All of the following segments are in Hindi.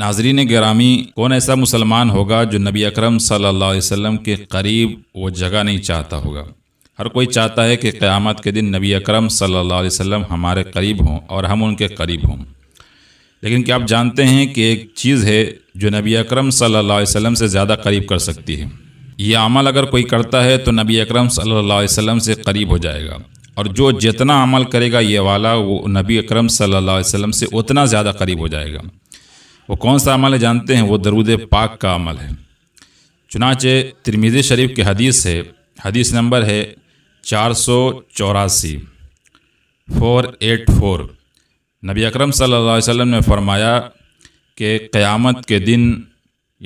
नाजरीन ग्रामी कौन ऐसा मुसलमान होगा जो नबी अकरम सल्लल्लाहु अलैहि वसल्लम के करीब वो जगह नहीं चाहता होगा हर कोई चाहता है कि क़्यामत के दिन नबी अकरम सल्लल्लाहु अलैहि वसल्लम हमारे करीब हों और हम उनके करीब हों लेकिन क्या आप जानते हैं कि एक चीज़ है जो नबी अक्रम सल्लल्लाहु से ज़्यादा करीब कर सकती है ये अमल अगर कोई करता है तो नबी अक्रम सल्लल्लाहु से करीब हो जाएगा और जो जितना अमल करेगा ये वाला वो नबी अक्रम सल्लल्लाहु से उतना ज़्यादा करीब हो जाएगा वो कौन सा अमल है जानते हैं वो दरूद पाक का अमल है चुनाचे तिरमिज़ शरीफ की हदीस है हदीस नंबर है चार सौ चौरासी फोर एट फोर नबी अक्रम सल्लल्लाहु ने फरमाया कि क़्यामत के दिन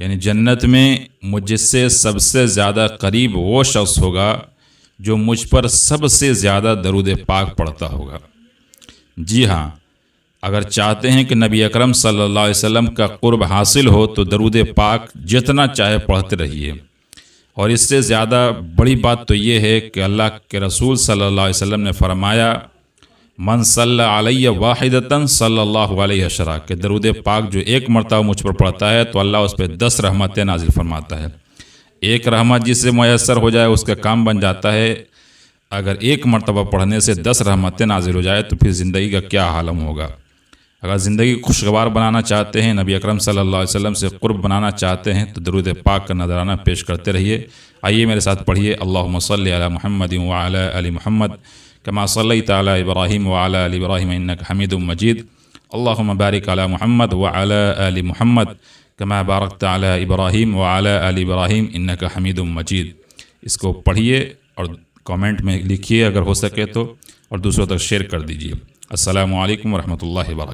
यानी जन्नत में मुझसे सबसे ज़्यादा करीब वो शख्स होगा जो मुझ पर सबसे ज़्यादा दरूद पाक पढ़ता होगा जी हाँ अगर चाहते हैं कि नबी अकरम सल्लल्लाहु अलैहि वसल्लम का कुर्ब हासिल हो तो दरूद पाक जितना चाहे पढ़ते रहिए और इससे ज़्यादा बड़ी बात तो ये है कि अल्लाह के रसूल सल्लल्लाहु अलैहि वसल्लम ने फरमाया मन सल्ला अलैहि वाहिदतन सल्लल्लाहु अलैहि अशरा के दरूद पाक जो एक मरतबा मुझ पर पड़ता है तो अल्लाह उस पर दस रहमतें नाजिल फरमाता है एक रहमत जिससे मैसर हो जाए उसका काम बन जाता है अगर एक मरतबा पढ़ने से दस रहमतें नाजिल हो जाए तो फिर ज़िंदगी का क्या आलम होगा अगर ज़िंदगी खुशगवार बनाना चाहते हैं नबी अकरम सल्लल्लाहु अलैहि वसल्लम से कुर्ब बनाना चाहते हैं तो दरुद पाक का नजराना पेश करते रहिए आइए मेरे साथ पढ़िए अल्लाह महमद वाल महमद कमा सल तब्राहिम वालब्राहिम इब्राहिम हमीद मजीद अल्लाह मबारक अली महमद वाल महमद कमा बबारक तब्राहिम इब्राहिम वाली इब्राहिम हमीद मजीद इसको पढ़िए और कमेंट में लिखिए अगर हो सके तो और दूसरों तक शेयर कर दीजिए असल वरहमल वर्क